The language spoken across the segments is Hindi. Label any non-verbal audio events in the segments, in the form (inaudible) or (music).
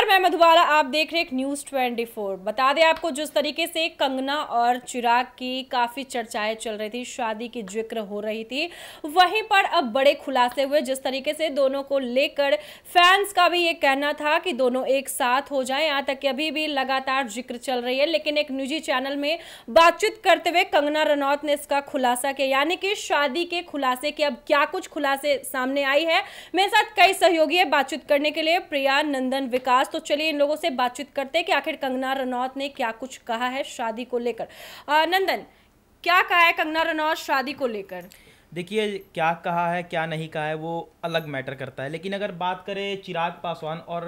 नमस्कार मैं मधुबाला आप देख रहे न्यूज 24 बता दें आपको जिस तरीके से कंगना और चिराग की काफी चर्चाएं चल रही थी शादी की जिक्र हो रही थी वहीं पर अब बड़े खुलासे हुए जिस तरीके से दोनों को लेकर फैंस का भी ये कहना था कि दोनों एक साथ हो जाएं यहाँ तक कि अभी भी लगातार जिक्र चल रही है लेकिन एक निजी चैनल में बातचीत करते हुए कंगना रनौत ने इसका खुलासा किया यानी कि शादी के खुलासे की अब क्या कुछ खुलासे सामने आई है मेरे साथ कई सहयोगी है बातचीत करने के लिए प्रिया नंदन विकास पास तो चलिए इन लोगों से बातचीत करते हैं कि आखिर कंगना रनौत ने क्या कुछ कहा है शादी को लेकर नंदन क्या कहा है कंगना रनौत शादी को लेकर देखिए क्या कहा है क्या नहीं कहा है वो अलग मैटर करता है लेकिन अगर बात करें चिराग पासवान और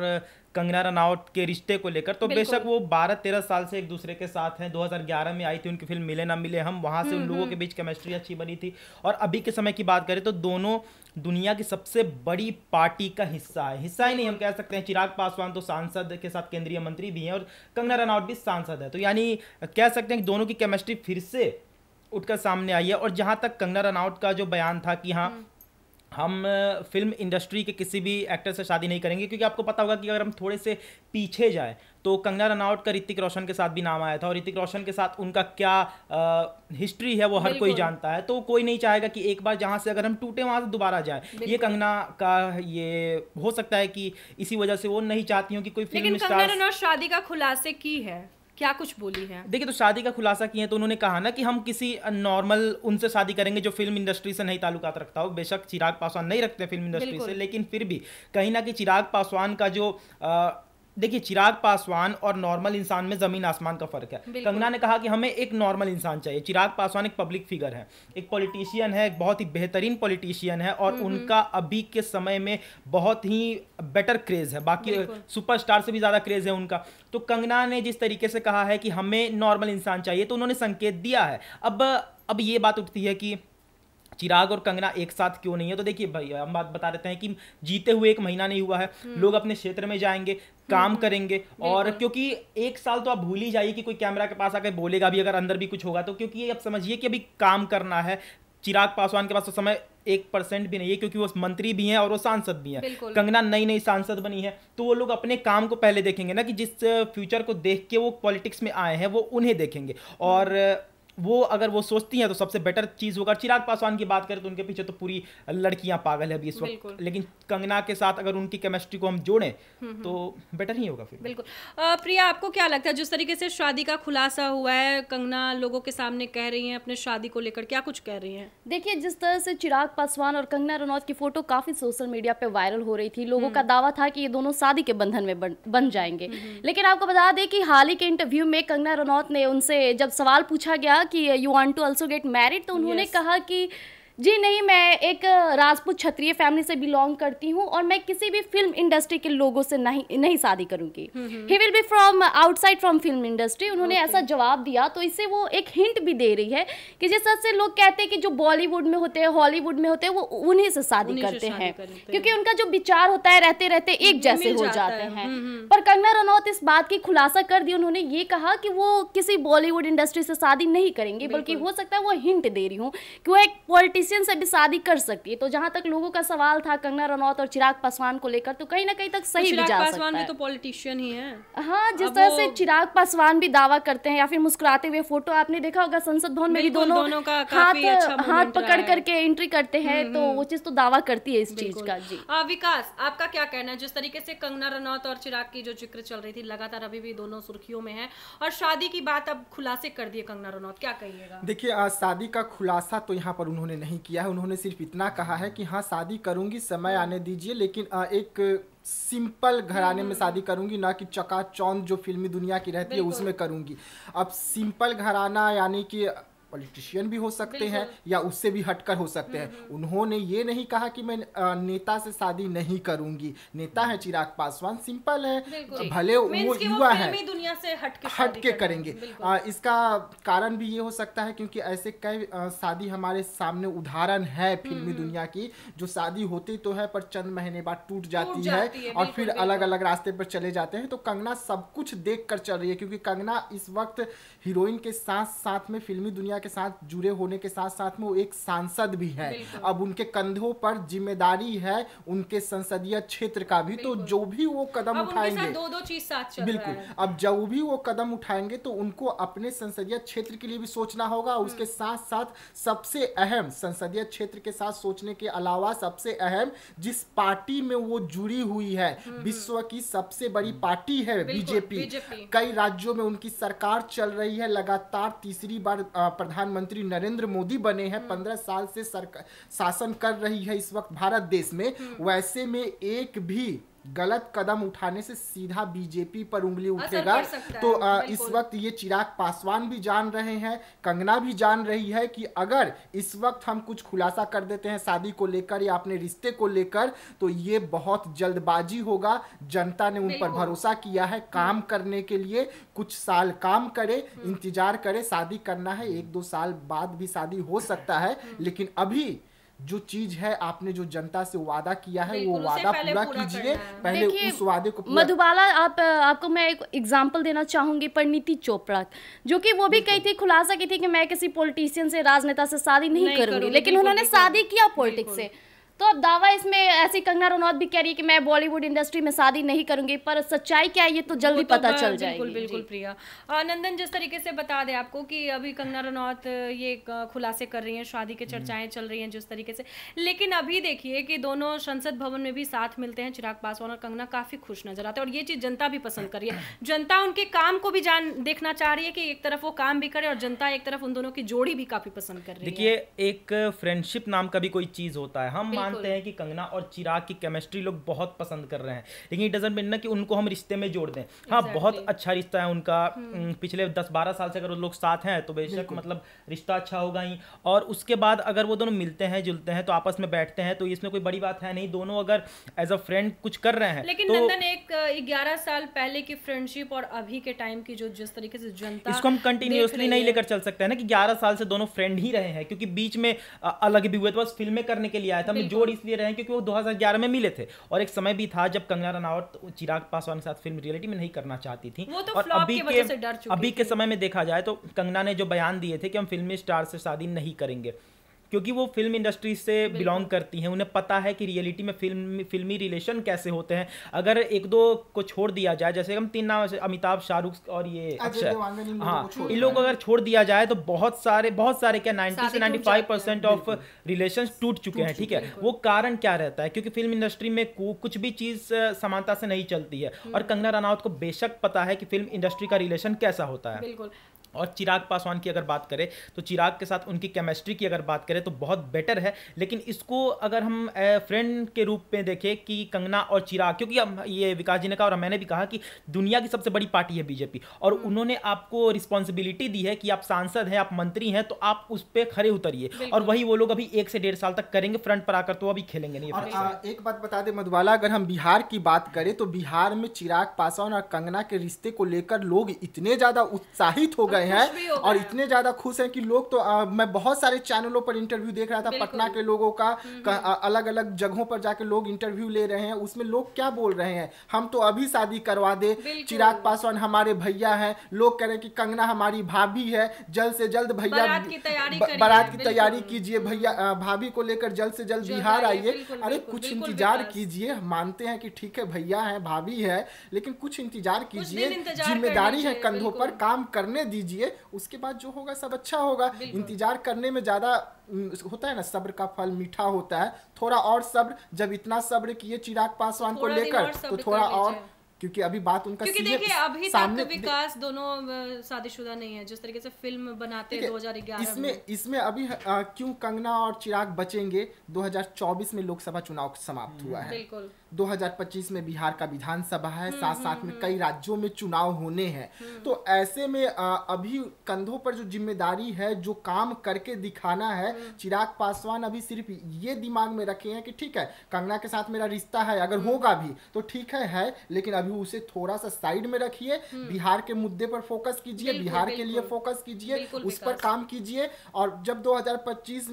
कंगना रनावट के रिश्ते को लेकर तो बेशक वो बारह तेरह साल से एक दूसरे के साथ हैं 2011 में आई थी उनकी फिल्म मिले ना मिले हम वहाँ से उन हम्म, लोगों हम्म। के बीच केमिस्ट्री अच्छी बनी थी और अभी के समय की बात करें तो दोनों दुनिया की सबसे बड़ी पार्टी का हिस्सा है हिस्सा ही नहीं हम कह सकते हैं चिराग पासवान तो सांसद के साथ केंद्रीय मंत्री भी हैं और कंगना रनावट भी सांसद है तो यानी कह सकते हैं कि दोनों की केमिस्ट्री फिर से उठकर सामने आई है और जहाँ तक कंगना रनआउट का जो बयान था कि हाँ हम्म। हम फिल्म इंडस्ट्री के किसी भी एक्टर से शादी नहीं करेंगे क्योंकि आपको पता होगा कि अगर हम थोड़े से पीछे जाएं तो कंगना रनआउट का ऋतिक रोशन के साथ भी नाम आया था और ऋतिक रोशन के साथ उनका क्या आ, हिस्ट्री है वो हर कोई जानता है तो कोई नहीं चाहेगा कि एक बार जहाँ से अगर हम टूटे वहाँ से दोबारा जाए ये कंगना का ये हो सकता है कि इसी वजह से वो नहीं चाहती हूँ कि कोई फिल्म शादी का खुलासे की है क्या कुछ बोली है देखिए तो शादी का खुलासा किए तो उन्होंने कहा ना कि हम किसी नॉर्मल उनसे शादी करेंगे जो फिल्म इंडस्ट्री से नहीं ताल्लुकात रखता हो बेशक चिराग पासवान नहीं रखते फिल्म इंडस्ट्री से लेकिन फिर भी कहीं ना कहीं चिराग पासवान का जो आ, देखिए चिराग पासवान और नॉर्मल इंसान में जमीन आसमान का फर्क है कंगना ने कहा कि हमें एक नॉर्मल इंसान चाहिए चिराग पासवान एक पब्लिक फिगर है एक पॉलिटिशियन है एक बहुत ही बेहतरीन पॉलिटिशियन है और हम्म, हम्म। उनका अभी के समय में बहुत ही बेटर क्रेज है बाकी सुपरस्टार से भी ज्यादा क्रेज है उनका तो कंगना ने जिस तरीके से कहा है कि हमें नॉर्मल इंसान चाहिए तो उन्होंने संकेत दिया है अब अब ये बात उठती है कि चिराग और कंगना एक साथ क्यों नहीं है तो देखिए भाई हम बात बता देते हैं कि जीते हुए एक महीना नहीं हुआ है हम्म। लोग अपने क्षेत्र में जाएंगे काम करेंगे और क्योंकि एक साल तो आप भूल ही जाइए कि कोई कैमरा के पास आकर बोलेगा भी अगर अंदर भी कुछ होगा तो क्योंकि आप समझिए कि अभी काम करना है चिराग पासवान के पास तो समय एक परसेंट भी नहीं है क्योंकि वो मंत्री भी हैं और वो सांसद भी हैं कंगना नई नई सांसद बनी है तो वो लोग अपने काम को पहले देखेंगे ना कि जिस फ्यूचर को देख के वो पॉलिटिक्स में आए हैं वो उन्हें देखेंगे और वो अगर वो सोचती हैं तो सबसे बेटर चीज़ होगा चिराग पासवान की बात करें तो उनके पीछे तो पूरी लड़कियां पागल है अभी इस वक्त लेकिन कंगना के साथ अगर उनकी केमिस्ट्री को हम जोड़ें हम्म, हम्म। तो बेटर ही होगा फिर बिल्कुल आ, प्रिया आपको क्या लगता है जिस तरीके से शादी का खुलासा हुआ है कंगना लोगों के सामने कह रही हैं अपने शादी को लेकर क्या कुछ कह रही हैं देखिए जिस तरह से चिराग पासवान और कंगना रनौत की फोटो काफ़ी सोशल मीडिया पर वायरल हो रही थी लोगों का हम्म। दावा था कि ये दोनों शादी के बंधन में बन जाएंगे लेकिन आपको बता दें कि हाल ही के इंटरव्यू में कंगना रनौत ने उनसे जब सवाल पूछा गया कि you want to also get married तो उन्होंने yes. कहा कि जी नहीं मैं एक राजपूत क्षत्रिय फैमिली से बिलोंग करती हूँ और मैं किसी भी फिल्म इंडस्ट्री के लोगों से नहीं नहीं शादी करूँगी he will be from outside from film industry उन्होंने okay. ऐसा जवाब दिया तो इससे वो एक हिंट भी दे रही है कि जिस तरह से लोग कहते हैं कि जो बॉलीवुड में होते हैं हॉलीवुड में होते हैं वो उन्हीं से शादी करते हैं क्योंकि उनका जो विचार होता है रहते रहते एक जैसे हो जाते हैं हम्म, हम्म। पर कंगना रनौत इस बात की खुलासा कर दी उन्होंने ये कहा कि वो किसी बॉलीवुड इंडस्ट्री से शादी नहीं करेंगे बल्कि हो सकता है वो हिंट दे रही हूँ कि वो एक पॉलिटिशियन पॉलिटिशियन से भी शादी कर सकती है तो जहां तक लोगों का सवाल था कंगना रनौत और चिराग पासवान को लेकर तो कहीं ना कहीं तक तो सही तो चिराग पासवान भी तो पॉलिटिशियन ही है हाँ जिस तरह से चिराग पासवान भी दावा करते हैं या फिर मुस्कुराते हुए फोटो आपने देखा होगा संसद भवन में भी दोनों हाथ अच्छा हाथ पकड़ करके एंट्री करते हैं हम्म, तो वो हम्म। चीज तो दावा करती है इस चीज का जी विकास आपका क्या कहना है जिस तरीके से कंगना रनौत और चिराग की जो जिक्र चल रही थी लगातार अभी भी दोनों सुर्खियों में है और शादी की बात अब खुलासे कर दिए कंगना रनौत क्या कहिएगा देखिए शादी का खुलासा तो यहाँ पर उन्होंने नहीं किया है उन्होंने सिर्फ इतना कहा है कि हाँ शादी करूंगी समय आने दीजिए लेकिन एक सिंपल घराने में हम्म। शादी करूंगी ना कि चकाचौंध जो फिल्मी दुनिया की रहती है उसमें करूंगी अब सिंपल घराना यानी कि पॉलिटिशियन भी हो सकते हैं या उससे भी हटकर हो सकते हैं उन्होंने ये नहीं कहा कि मैं नेता से शादी नहीं करूंगी नेता है चिराग पासवान सिंपल है भले वो युवा है हट के करेंगे आ, इसका कारण भी ये हो सकता है क्योंकि ऐसे कई शादी हमारे सामने उदाहरण है फिल्मी दुनिया की जो शादी होती तो है पर चंद महीने बाद टूट जाती है और फिर अलग अलग रास्ते पर चले जाते हैं तो कंगना सब कुछ देख कर चल रही है क्योंकि कंगना इस वक्त हीरोइन के साथ साथ में फिल्मी दुनिया के साथ जुड़े होने के साथ साथ में वो एक सांसद भी है अब उनके कंधों पर जिम्मेदारी है उनके संसदीय क्षेत्र का भी तो जो भी वो कदम उठाएंगे दो दो चीज साथ चल बिल्कुल अब जब भी वो कदम उठाएंगे तो उनको अपने संसदीय क्षेत्र के लिए भी सोचना होगा हम्म। उसके साथ साथ सबसे अहम संसदीय क्षेत्र के साथ सोचने के अलावा सबसे अहम जिस पार्टी में वो जुड़ी हुई है हम्म, हम्म। विश्व की सबसे बड़ी पार्टी है बीजेपी कई राज्यों में उनकी सरकार चल रही है लगातार तीसरी बार प्रधानमंत्री नरेंद्र मोदी बने हैं हम्म। पंद्रह साल से सरकार शासन कर रही है इस वक्त भारत देश में हम्म। वैसे में एक भी गलत कदम उठाने से सीधा बीजेपी पर उंगली उठेगा तो आ, इस वक्त ये चिराग पासवान भी जान रहे हैं कंगना भी जान रही है कि अगर इस वक्त हम कुछ खुलासा कर देते हैं शादी को लेकर या अपने रिश्ते को लेकर तो ये बहुत जल्दबाजी होगा जनता ने उन पर भरोसा किया है काम हम्म। करने के लिए कुछ साल काम करे हम्म। इंतजार करे शादी करना है एक दो साल बाद भी शादी हो सकता है हम्म। लेकिन अभी जो चीज है आपने जो जनता से वादा किया है वो वादा पूरा कीजिए पहले उस वादे को मधुबाला आप आपको मैं एक एग्जांपल देना चाहूंगी परिणीति चोपड़ा जो कि वो भी कही थी खुलासा की थी कि मैं किसी पॉलिटिशियन से राजनेता से शादी नहीं, नहीं करूंगी लेकिन उन्होंने शादी किया पॉलिटिक्स से तो अब दावा इसमें ऐसी कंगना रनौत भी कह रही है कि मैं बॉलीवुड इंडस्ट्री में शादी नहीं करूंगी पर सच्चाई क्या है ये तो जल्दी तो पता चल जाएगी बिल्कुल बिल्कुल प्रिया नंदन जिस तरीके से बता दे आपको कि अभी कंगना रनौत ये खुलासे कर रही हैं शादी की हम्म। चर्चाएं चल रही हैं जिस तरीके से लेकिन अभी देखिए कि दोनों संसद भवन में भी साथ मिलते हैं चिराग पासवान और कंगना काफी खुश नजर आते हैं और ये चीज जनता भी पसंद कर रही है (laughs) जनता उनके काम को भी जान देखना चाह रही है कि एक तरफ वो काम भी करे और जनता एक तरफ उन दोनों की जोड़ी भी काफी पसंद कर रही है देखिए एक फ्रेंडशिप नाम का भी कोई चीज होता है हम जानते हैं कि कंगना और चिराग की केमिस्ट्री लोग बहुत पसंद कर रहे हैं लेकिन इट डजेंट मीन ना कि उनको हम रिश्ते में जोड़ दें हाँ, exactly. हाँ बहुत अच्छा रिश्ता है उनका हम्म। पिछले दस बारह साल से अगर वो लोग साथ हैं तो बेशक मतलब रिश्ता अच्छा होगा ही और उसके बाद अगर वो दोनों मिलते हैं जुलते हैं तो आपस में बैठते हैं तो इसमें कोई बड़ी बात है नहीं दोनों अगर एज अ फ्रेंड कुछ कर रहे हैं लेकिन तो नंदन एक ग्यारह साल पहले की फ्रेंडशिप और अभी के टाइम की जो जिस तरीके से जनता इसको हम कंटिन्यूसली नहीं लेकर चल सकते हैं ना कि ग्यारह साल से दोनों फ्रेंड ही रहे हैं क्योंकि बीच में अलग भी हुए थे बस फिल्में करने के लिए आया था जो जोड़ इसलिए रहे हैं क्योंकि वो 2011 में मिले थे और एक समय भी था जब कंगना रनावत चिराग पासवान के साथ फिल्म रियलिटी में नहीं करना चाहती थी तो और अभी के, के अभी के समय में देखा जाए तो कंगना ने जो बयान दिए थे कि हम फिल्मी स्टार से शादी नहीं करेंगे क्योंकि वो फिल्म इंडस्ट्री से बिलोंग करती हैं उन्हें पता है कि रियलिटी में फिल्म फिल्मी रिलेशन कैसे होते हैं अगर एक दो को छोड़ दिया जाए जैसे हम तीन नाम अमिताभ शाहरुख और ये अक्षय हाँ इन लोग को अगर छोड़ दिया जाए तो बहुत सारे बहुत सारे क्या नाइन्टी से ninety five percent of relation टूट चुके हैं ठीक है वो कारण क्या रहता है क्योंकि फिल्म इंडस्ट्री में कुछ भी चीज समानता से नहीं चलती है और हम्म। कंगना रनावत को बेशक पता है कि फिल्म इंडस्ट्री का रिलेशन कैसा होता है बिल्कुल और चिराग पासवान की अगर बात करें तो चिराग के साथ उनकी केमिस्ट्री की अगर बात करें तो बहुत बेटर है लेकिन इसको अगर हम फ्रेंड के रूप में देखें कि कंगना और चिराग क्योंकि हम ये विकास जी ने कहा और मैंने भी कहा कि दुनिया की सबसे बड़ी पार्टी है बीजेपी और हम्म। उन्होंने आपको रिस्पॉन्सिबिलिटी दी है कि आप सांसद हैं आप मंत्री हैं तो आप उस पर खड़े उतरिए और वही वो लोग अभी एक से डेढ़ साल तक करेंगे फ्रंट पर आकर तो अभी खेलेंगे नहीं एक बात बता दें मधुबाला अगर हम बिहार की बात करें तो बिहार में चिराग पासवान और कंगना के रिश्ते को लेकर लोग इतने ज़्यादा उत्साहित हो गए रहे हैं और इतने ज्यादा खुश हैं कि लोग तो आ, मैं बहुत सारे चैनलों पर इंटरव्यू देख रहा था पटना के लोगों का, हम्म, हम्म। अलग अलग जगहों पर जाके लोग इंटरव्यू ले रहे हैं उसमें लोग क्या बोल रहे हैं हम तो अभी शादी करवा दे चिराग पासवान हमारे भैया है लोग कह रहे हैं कि कंगना हमारी भाभी है जल्द से जल्द भैया बारात की तैयारी कीजिए भैया भाभी को लेकर जल्द से जल्द बिहार आइए अरे कुछ इंतजार कीजिए मानते हैं कि ठीक है भैया है भाभी है लेकिन कुछ इंतजार कीजिए जिम्मेदारी है कंधों पर काम करने दीजिए कीजिए उसके बाद जो होगा सब अच्छा होगा इंतजार करने में ज़्यादा होता है ना सब्र का फल मीठा होता है थोड़ा और सब्र जब इतना सब्र किए चिराग पासवान को लेकर तो थोड़ा और क्योंकि अभी बात उनका क्योंकि देखिए अभी सामने तक विकास दोनों शादीशुदा नहीं है जिस तरीके से फिल्म बनाते हैं 2011 इसमें में। इसमें अभी क्यों कंगना और चिराग बचेंगे 2024 में लोकसभा चुनाव समाप्त हुआ है बिल्कुल 2025 में बिहार का विधानसभा है हम्म, साथ साथ हम्म, में हम्म। कई राज्यों में चुनाव होने हैं तो ऐसे में अभी कंधों पर जो जिम्मेदारी है जो काम करके दिखाना है चिराग पासवान अभी सिर्फ ये दिमाग में रखे हैं कि ठीक है कंगना के साथ मेरा रिश्ता है अगर होगा भी तो ठीक है है लेकिन अभी उसे थोड़ा सा साइड में रखिए बिहार के मुद्दे पर फोकस कीजिए बिहार के लिए फोकस कीजिए उस पर काम कीजिए और जब दो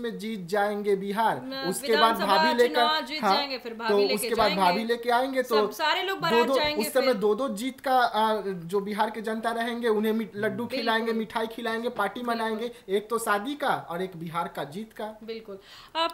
में जीत जाएंगे बिहार उसके बाद भाभी लेकर हाँ, तो उसके बाद भाभी लेके आएंगे तो सारे लोग दो दो उस समय दो दो जीत का जो बिहार के जनता रहेंगे उन्हें लड्डू खिलाएंगे मिठाई खिलाएंगे पार्टी मनाएंगे एक तो शादी का और एक बिहार का जीत का बिल्कुल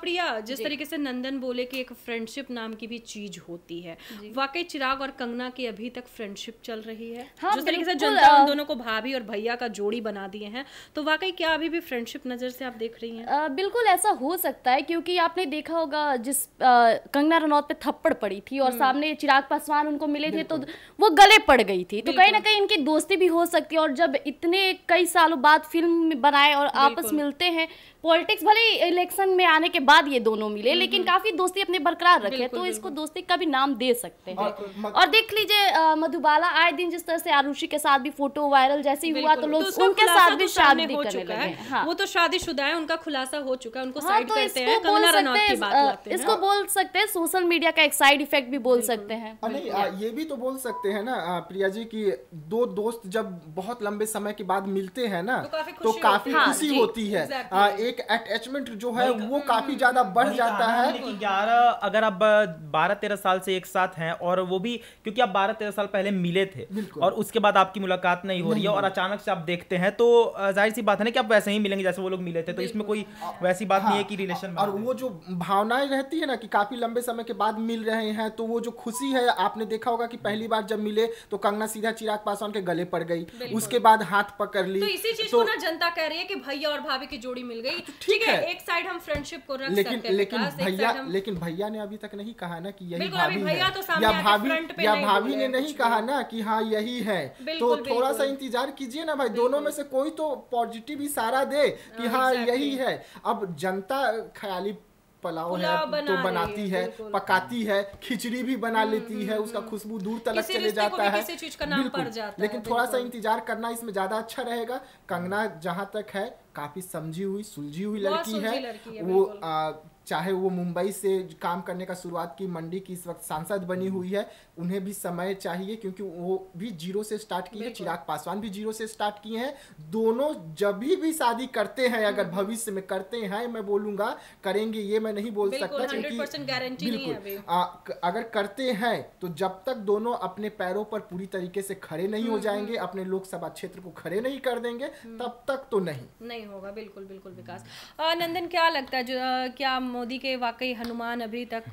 प्रिया जिस तरीके से नंदन बोले कि एक फ्रेंडशिप नाम की भी चीज होती है वाकई चिराग और कंगना की अभी तक फ्रेंडशिप चल रही है हाँ, जिस तरीके से जनता दोनों को भाभी और भैया का जोड़ी बना दिए हैं तो वाकई क्या अभी भी फ्रेंडशिप नजर से आप देख रही हैं बिल्कुल ऐसा हो सकता है क्योंकि आपने देखा होगा जिस कंगना रनौत पे थप्पड़ पड़ी गई थी और हम्म। सामने चिराग पासवान उनको मिले थे तो वो गले पड़ गई थी तो कहीं ना कहीं इनकी दोस्ती भी हो सकती है और जब इतने कई सालों बाद फिल्म बनाए और आपस मिलते हैं पॉलिटिक्स भले इलेक्शन में आने के बाद ये दोनों मिले हम्म, लेकिन हम्म। काफी दोस्ती अपने बरकरार रखे तो इसको दोस्ती का भी नाम दे सकते हैं और देख लीजिए मधुबाला आए दिन जिस तरह से आरुषि के साथ भी फोटो वायरल जैसे हुआ तो लोग तो उनके साथ भी तो शादी चुका है हाँ। वो तो शादी शुदा है उनका खुलासा हो चुका है उनको हाँ, साइड तो करते हैं बोल सकते इसको हाँ। बोल सकते हैं सोशल मीडिया का एक साइड इफेक्ट भी बोल सकते हैं ये भी तो बोल सकते हैं ना प्रिया जी की दो दोस्त जब बहुत लंबे समय के बाद मिलते हैं ना तो काफी खुशी होती है एक एक अटैचमेंट जो है वो काफी हम्म, ज्यादा बढ़ जाता है ग्यारह अगर आप बारह तेरह साल से एक साथ हैं और वो भी क्योंकि आप बारह तेरह साल पहले मिले थे और उसके बाद आपकी मुलाकात नहीं हो रही है और अचानक से आप देखते हैं तो जाहिर सी बात है ना कि आप वैसे ही मिलेंगे जैसे वो लोग मिले थे तो इसमें कोई वैसी बात नहीं है हाँ, कि रिलेशन और वो जो भावनाएं रहती है ना कि काफी लंबे समय के बाद मिल रहे हैं तो वो जो खुशी है आपने देखा होगा कि पहली बार जब मिले तो कंगना सीधा चिराग पासवान के गले पड़ गई उसके बाद हाथ पकड़ ली तो इसी चीज तो, को ना जनता कह रही है कि भैया और भाभी की जोड़ी मिल गई ठीक है एक साइड हम फ्रेंडशिप को रख लेकिन, सकते लेकिन भैया लेकिन भैया ने अभी तक नहीं कहा ना कि यही भाभी है तो या भाभी या भाभी ने नहीं कहा ना कि हाँ यही है तो थोड़ा सा इंतजार कीजिए ना भाई दोनों में से कोई तो पॉजिटिव इशारा दे कि हाँ, हाँ यही है अब जनता ख्याली पलाव है तो बनाती है पकाती है खिचड़ी भी बना हम्म, लेती है हम्म, उसका हम्म। खुशबू दूर तलक चले जाता है लेकिन थोड़ा सा इंतजार करना इसमें ज्यादा अच्छा रहेगा कंगना जहाँ तक है काफी समझी हुई सुलझी हुई लड़की है वो चाहे वो मुंबई से काम करने का शुरुआत की मंडी की इस वक्त सांसद बनी हम्म। हुई है उन्हें भी समय चाहिए क्योंकि वो भी जीरो से स्टार्ट किए हैं चिराग पासवान भी जीरो से स्टार्ट किए हैं दोनों जब भी, भी शादी करते हैं अगर हम्म। भविष्य में करते हैं मैं बोलूंगा करेंगे ये मैं नहीं बोल सकता क्योंकि बिल्कुल अगर करते हैं तो जब तक दोनों अपने पैरों पर पूरी तरीके से खड़े नहीं हो हम्म, जाएंगे अपने लोकसभा क्षेत्र को खड़े नहीं कर देंगे तब तक तो नहीं नहीं होगा बिल्कुल बिल्कुल विकास नंदन क्या लगता है क्या मोदी के वाकई हनुमान अभी तक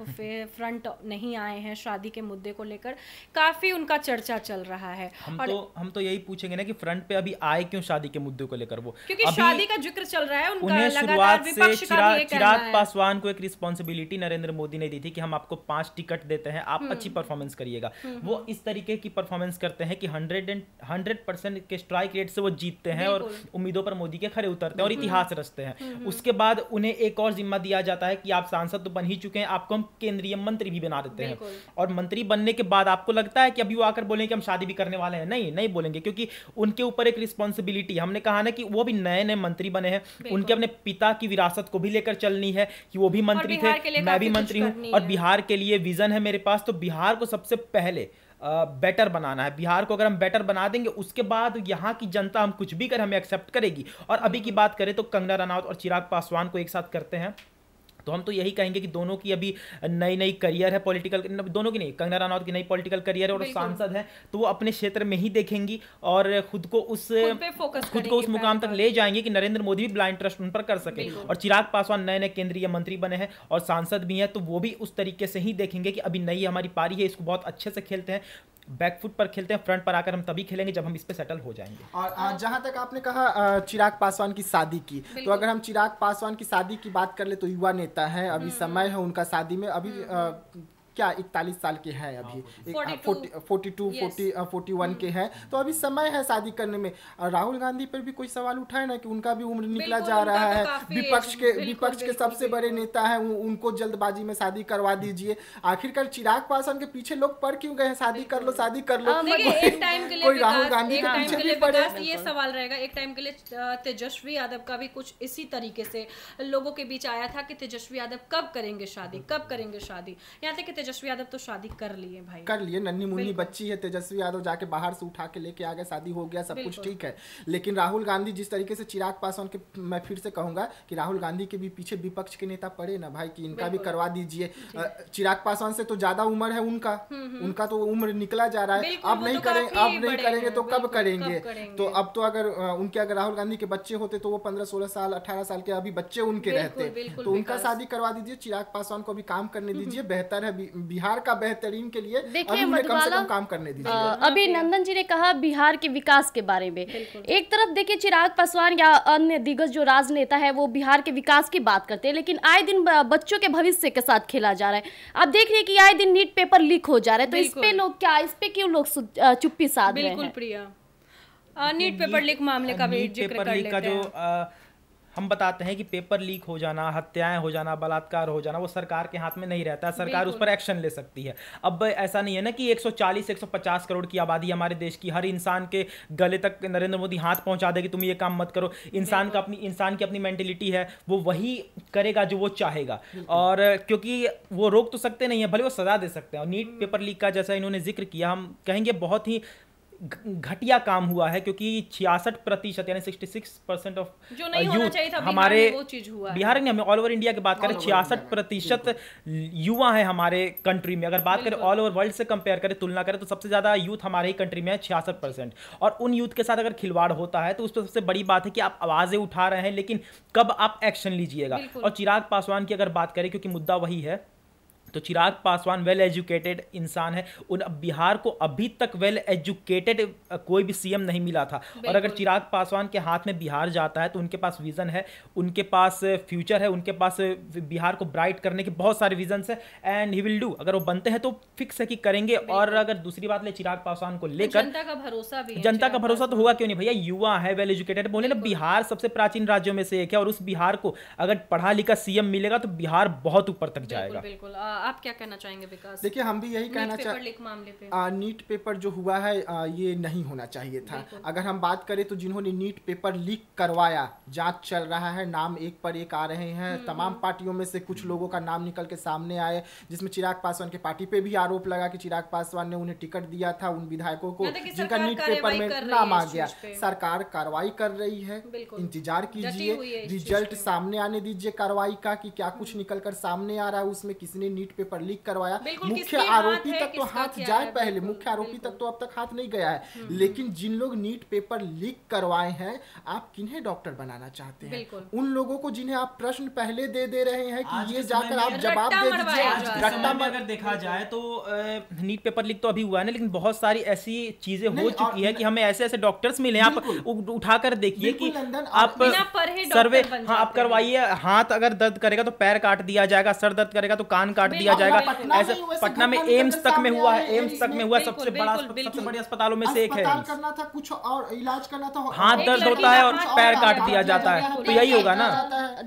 फ्रंट नहीं आए हैं शादी के मुद्दे को लेकर काफ़ी उनका चर्चा चल रहा है हम और तो हम तो यही पूछेंगे ना कि फ्रंट पे अभी आए क्यों शादी के मुद्दे को लेकर वो क्योंकि शादी का जिक्र चल रहा है उनका लगातार विपक्ष का चिराग पासवान को एक रिस्पॉन्सिबिलिटी नरेंद्र मोदी ने दी थी कि हम आपको पांच टिकट देते हैं आप हम्म। अच्छी परफॉर्मेंस करिएगा हम्म, वो हम्म। इस तरीके की परफॉर्मेंस करते हैं कि हंड्रेड एंड हंड्रेड परसेंट के स्ट्राइक रेट से वो जीतते हैं और उम्मीदों पर मोदी के खड़े उतरते हैं और इतिहास रचते हैं उसके बाद उन्हें एक और जिम्मा दिया जाता है है कि आप सांसद तो बन ही चुके हैं आपको हम केंद्रीय मंत्री भी बना देते हैं और मंत्री बनने के बाद आपको लगता है कि अभी वो आकर बोलेंगे कि हम शादी भी करने वाले हैं नहीं नहीं बोलेंगे क्योंकि उनके ऊपर एक रिस्पॉन्सिबिलिटी हमने कहा ना कि वो भी नए नए मंत्री बने हैं उनके अपने पिता की विरासत को भी लेकर चलनी है कि वो भी मंत्री थे मैं भी मंत्री हूँ और बिहार के लिए विजन है मेरे पास तो बिहार को सबसे पहले बेटर uh, बनाना है बिहार को अगर हम बेटर बना देंगे उसके बाद यहाँ की जनता हम कुछ भी कर हमें एक्सेप्ट करेगी और अभी की बात करें तो कंगना रनावत और चिराग पासवान को एक साथ करते हैं तो हम तो यही कहेंगे कि दोनों की अभी नई नई करियर है पॉलिटिकल दोनों की नहीं कंगना रनौत की नई पॉलिटिकल करियर है और सांसद है तो वो अपने क्षेत्र में ही देखेंगी और खुद को उस खुद, खुद को उस मुकाम तक ले जाएंगे कि नरेंद्र मोदी भी ब्लाइंड ट्रस्ट उन पर कर सके और चिराग पासवान नए नए केंद्रीय मंत्री बने हैं और सांसद भी हैं तो वो भी उस तरीके से ही देखेंगे कि अभी नई हमारी पारी है इसको बहुत अच्छे से खेलते हैं बैक फुट पर खेलते हैं फ्रंट पर आकर हम तभी खेलेंगे जब हम इस पे सेटल हो जाएंगे और जहाँ तक आपने कहा चिराग पासवान की शादी की तो अगर हम चिराग पासवान की शादी की बात कर ले तो युवा नेता है अभी हम्म, समय हम्म। है उनका शादी में अभी हम्म, क्या इकतालीस साल के हैं अभी forty two forty forty one के hmm. हैं तो अभी समय है शादी करने में राहुल गांधी पर भी कोई सवाल उठाए ना कि उनका भी उम्र निकला जा रहा तो है विपक्ष के विपक्ष के सबसे बड़े नेता है उनको जल्दबाजी में शादी करवा दीजिए आखिरकार चिराग पासवान के पीछे लोग पढ़ क्यों गए शादी कर लो शादी कर लो कोई राहुल गांधी के पीछे भी पड़े ये सवाल रहेगा एक टाइम के लिए तेजस्वी यादव का भी कुछ इसी तरीके से लोगों के बीच आया था कि तेजस्वी यादव कब करेंगे शादी कब करेंगे शादी यहाँ तक कि तेजस्वी यादव तो शादी कर लिए भाई कर लिए नन्नी मुन्नी बच्ची है तेजस्वी यादव जाके बाहर से उठा के लेके आ गए शादी हो गया सब कुछ ठीक है लेकिन राहुल गांधी जिस तरीके से चिराग पासवान के मैं फिर से कहूंगा कि राहुल गांधी के भी पीछे विपक्ष के नेता पड़े ना भाई की इनका भी करवा दीजिए चिराग पासवान से तो ज्यादा उम्र है उनका हम्म, हम्म। उनका तो उम्र निकला जा रहा है तो अब नहीं करेंगे अब नहीं करेंगे तो कब करेंगे तो अब तो अगर उनके अगर राहुल गांधी के बच्चे होते तो वो पंद्रह सोलह साल अठारह साल के अभी बच्चे उनके रहते तो उनका शादी करवा दीजिए चिराग पासवान को अभी काम करने हम्म, दीजिए बेहतर है बिहार का बेहतरीन के लिए देखिए कम कम काम करने दीजिए अभी नंदन जी ने कहा बिहार के विकास के बारे में एक तरफ देखिए चिराग पासवान या अन्य दिग्गज जो राजनेता है वो बिहार के विकास की बात करते हैं लेकिन आए दिन बच्चों के भविष्य के साथ खेला जा रहा है आप देख रहे कि आए दिन नीट पेपर लीक हो जा रहा है तो इस पे लोग क्या इस पे क्यों लोग चुप्पी साध रहे हैं बिल्कुल प्रिया नीट पेपर लीक मामले का भी जिक्र कर लेते हैं हम बताते हैं कि पेपर लीक हो जाना हत्याएं हो जाना बलात्कार हो जाना वो सरकार के हाथ में नहीं रहता है सरकार उस पर एक्शन ले सकती है अब ऐसा नहीं है ना कि 140 150 करोड़ की आबादी हमारे देश की हर इंसान के गले तक नरेंद्र मोदी हाथ पहुंचा देगी तुम ये काम मत करो इंसान का अपनी इंसान की अपनी मैंटेलिटी है वो वही करेगा जो वो चाहेगा और क्योंकि वो रोक तो सकते नहीं है भले वो सजा दे सकते हैं और नीट हम्म। पेपर लीक का जैसा इन्होंने जिक्र किया हम कहेंगे बहुत ही घटिया काम हुआ है क्योंकि छियासठ प्रतिशत यानी सिक्सटी सिक्स परसेंट ऑफ जो uh, नहीं होना चाहिए था हमारे वो चीज हुआ बिहार में हमें ऑल ओवर इंडिया की बात करें छियासठ प्रतिशत युवा है हमारे कंट्री में अगर बात करें ऑल ओवर वर्ल्ड से कंपेयर करें तुलना करें तो सबसे ज्यादा यूथ हमारे ही कंट्री में है छियासठ परसेंट और उन यूथ के साथ अगर खिलवाड़ होता है तो उस पर सबसे बड़ी बात है कि आप आवाजें उठा रहे हैं लेकिन कब आप एक्शन लीजिएगा और चिराग पासवान की अगर बात करें क्योंकि मुद्दा वही है तो चिराग पासवान वेल एजुकेटेड इंसान है उन बिहार को अभी तक वेल एजुकेटेड कोई भी सीएम नहीं मिला था और अगर चिराग पासवान के हाथ में बिहार जाता है तो उनके पास विजन है उनके पास फ्यूचर है उनके पास बिहार को ब्राइट करने के बहुत सारे विजन्स है एंड ही विल डू अगर वो बनते हैं तो फिक्स है कि करेंगे और अगर दूसरी बात ले चिराग पासवान को लेकर जनता का भरोसा भी जनता का भरोसा तो होगा क्यों नहीं भैया युवा है वेल एजुकेटेड बोले ना बिहार सबसे प्राचीन राज्यों में से एक है और उस बिहार को अगर पढ़ा लिखा सीएम मिलेगा तो बिहार बहुत ऊपर तक जाएगा बिल्कुल आप क्या कहना चाहेंगे विकास देखिए हम भी यही कहना चाहेंगे नीट पेपर जो हुआ है आ, ये नहीं होना चाहिए था अगर हम बात करें तो जिन्होंने नीट पेपर लीक करवाया जांच चल रहा है नाम एक पर एक आ रहे हैं हम्म, तमाम हम्म। पार्टियों में से कुछ लोगों का नाम निकल के सामने आए जिसमें चिराग पासवान के पार्टी पे भी आरोप लगा कि चिराग पासवान ने उन्हें टिकट दिया था उन विधायकों को जिनका नीट पेपर में नाम आ गया सरकार कार्रवाई कर रही है इंतजार कीजिए रिजल्ट सामने आने दीजिए कार्रवाई का कि क्या कुछ निकल कर सामने आ रहा है उसमें किसने नीट सीट पेपर लीक करवाया तो मुख्य आरोपी तक तो हाथ जाए पहले मुख्य आरोपी तक तो अब तक हाथ नहीं गया है हम्म। लेकिन जिन लोग नीट पेपर लीक करवाए हैं आप किन्हें डॉक्टर बनाना चाहते हैं उन लोगों को जिन्हें आप प्रश्न पहले दे दे रहे हैं कि ये जाकर आप जवाब दे दीजिए अगर देखा जाए तो नीट पेपर लीक तो अभी हुआ है ना लेकिन बहुत सारी ऐसी चीजें हो चुकी है कि हमें ऐसे ऐसे डॉक्टर्स मिले आप उठाकर देखिए कि आप सर्वे हाँ आप करवाइए हाथ अगर दर्द करेगा तो पैर काट दिया जाएगा सर दर्द करेगा तो कान काट दिया जाएगा ऐसा पटना में एम्स तक में हुआ है एम्स तक में हुआ सबसे बड़ा सबसे बड़े अस्पतालों में से एक है कुछ और इलाज करना था हाथ दर्द होता है और पैर काट दिया जाता है तो यही होगा ना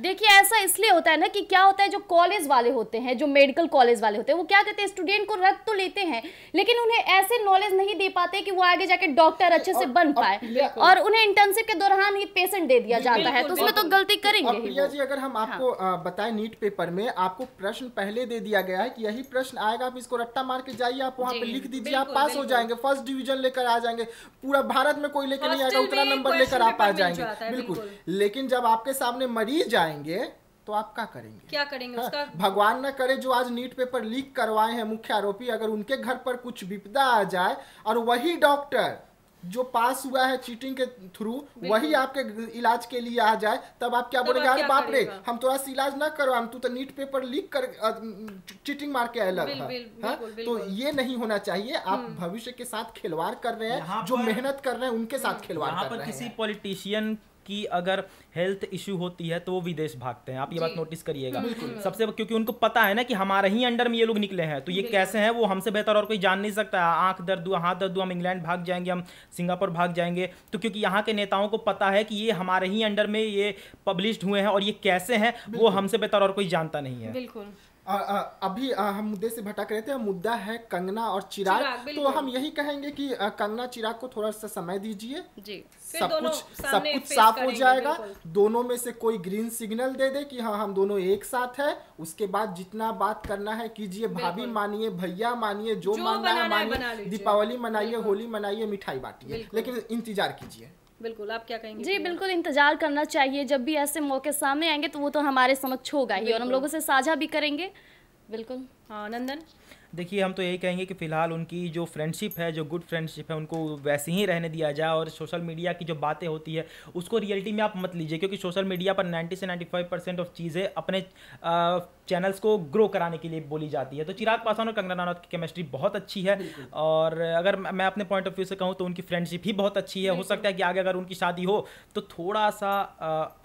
देखिए ऐसा इसलिए होता है ना कि क्या होता है जो कॉलेज वाले होते हैं जो मेडिकल कॉलेज वाले होते हैं वो क्या करते हैं स्टूडेंट को रख तो लेते हैं लेकिन उन्हें ऐसे नॉलेज नहीं दे पाते कि वो आगे जाके डॉक्टर अच्छे से बन पाए और उन्हें इंटर्नशिप के दौरान ही पेशेंट दे दिया जाता है तो उसमें तो गलती करेंगे जी अगर हम हाँ। आपको बताए नीट पेपर में आपको प्रश्न पहले दे दिया दिया गया है कि यही प्रश्न आएगा आप इसको रट्टा मार के जाइए आप वहाँ पे लिख दीजिए आप पास हो जाएंगे फर्स्ट डिवीजन लेकर आ जाएंगे पूरा भारत में कोई लेकर नहीं आएगा उतना नंबर लेकर आप आ जाएंगे बिल्कुल लेकिन जब आपके सामने मरीज आएंगे तो आप क्या करेंगे क्या करेंगे हाँ, उसका भगवान ना करे जो आज नीट पेपर लीक करवाए हैं मुख्य आरोपी अगर उनके घर पर कुछ विपदा आ जाए और वही डॉक्टर जो पास हुआ है चीटिंग के थ्रू वही आपके इलाज के लिए आ जाए तब आप क्या बोलेंगे अरे बाप रे हम थोड़ा तो सा इलाज ना करो हम तू तो, तो नीट पेपर लीक कर चीटिंग मार के अलग है हाँ? तो ये नहीं होना चाहिए आप हम्म। भविष्य के साथ खिलवाड़ कर रहे हैं जो मेहनत कर रहे हैं उनके साथ हम्म। खिलवाड़ किसी पॉलिटिशियन कि अगर हेल्थ इशू होती है तो वो विदेश भागते हैं आप ये बात नोटिस करिएगा सबसे क्योंकि उनको पता है ना कि हमारे ही अंडर में ये लोग निकले हैं तो ये कैसे हैं वो हमसे बेहतर और कोई जान नहीं सकता आंख दर्द हुआ हाथ दर्द हुआ हम इंग्लैंड भाग जाएंगे हम सिंगापुर भाग जाएंगे तो क्योंकि यहाँ के नेताओं को पता है कि ये हमारे ही अंडर में ये पब्लिश हुए हैं और ये कैसे हैं वो हमसे बेहतर और कोई जानता नहीं है बिल्कुल आ, आ, अभी आ, हम मुद्दे से भटक रहे थे मुद्दा है कंगना और चिराग, चिराग तो हम यही कहेंगे कि आ, कंगना चिराग को थोड़ा सा समय दीजिए सब कुछ सब कुछ साफ हो जाएगा दोनों में से कोई ग्रीन सिग्नल दे दे कि हाँ हम दोनों एक साथ है उसके बाद जितना बात करना है कीजिए भाभी मानिए भैया मानिए जो, जो मानना है मानिए दीपावली मनाइए होली मनाइए मिठाई बांटिए लेकिन इंतजार कीजिए बिल्कुल आप क्या कहेंगे जी बिल्कुल इंतजार करना चाहिए जब भी ऐसे मौके सामने आएंगे तो वो तो हमारे समक्ष होगा ही और हम लोगों से साझा भी करेंगे बिल्कुल हाँ नंदन देखिए हम तो यही कहेंगे कि फ़िलहाल उनकी जो फ्रेंडशिप है जो गुड फ्रेंडशिप है उनको वैसे ही रहने दिया जाए और सोशल मीडिया की जो बातें होती है उसको रियलिटी में आप मत लीजिए क्योंकि सोशल मीडिया पर 90 से 95 परसेंट ऑफ चीज़ें अपने चैनल्स को ग्रो कराने के लिए बोली जाती है तो चिराग पासवान और कंगना रनौत की केमिस्ट्री बहुत अच्छी है और अगर मैं अपने पॉइंट ऑफ व्यू से कहूँ तो उनकी फ्रेंडशिप ही बहुत अच्छी है हो सकता है कि आगे अगर उनकी शादी हो तो थोड़ा सा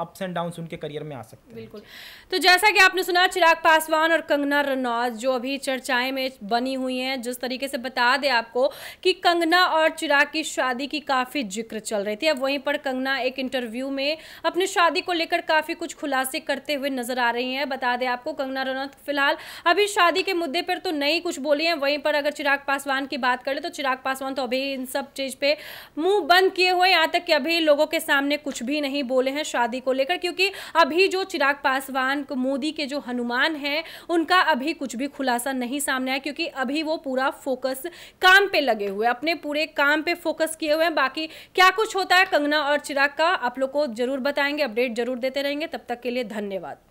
अप्स एंड डाउन उनके करियर में आ सकते हैं बिल्कुल तो जैसा कि आपने सुना चिराग पासवान और कंगना रनौत जो अभी चर्चाएं में बनी हुई हैं जिस तरीके से बता दें आपको कि कंगना और चिराग की शादी की काफ़ी जिक्र चल रही थी अब वहीं पर कंगना एक इंटरव्यू में अपनी शादी को लेकर काफ़ी कुछ खुलासे करते हुए नजर आ रही हैं बता दें आपको कंगना रनौत फिलहाल अभी शादी के मुद्दे पर तो नहीं कुछ बोली हैं वहीं पर अगर चिराग पासवान की बात करें तो चिराग पासवान तो अभी इन सब चीज़ पे मुंह बंद किए हुए यहाँ तक कि अभी लोगों के सामने कुछ भी नहीं बोले हैं शादी को लेकर क्योंकि अभी जो चिराग पासवान मोदी के जो हनुमान हैं उनका अभी कुछ भी खुलासा नहीं सामने आया क्योंकि अभी वो पूरा फोकस काम पे लगे हुए अपने पूरे काम पे फोकस किए हुए हैं बाकी क्या कुछ होता है कंगना और चिराग का आप लोग को जरूर बताएंगे अपडेट जरूर देते रहेंगे तब तक के लिए धन्यवाद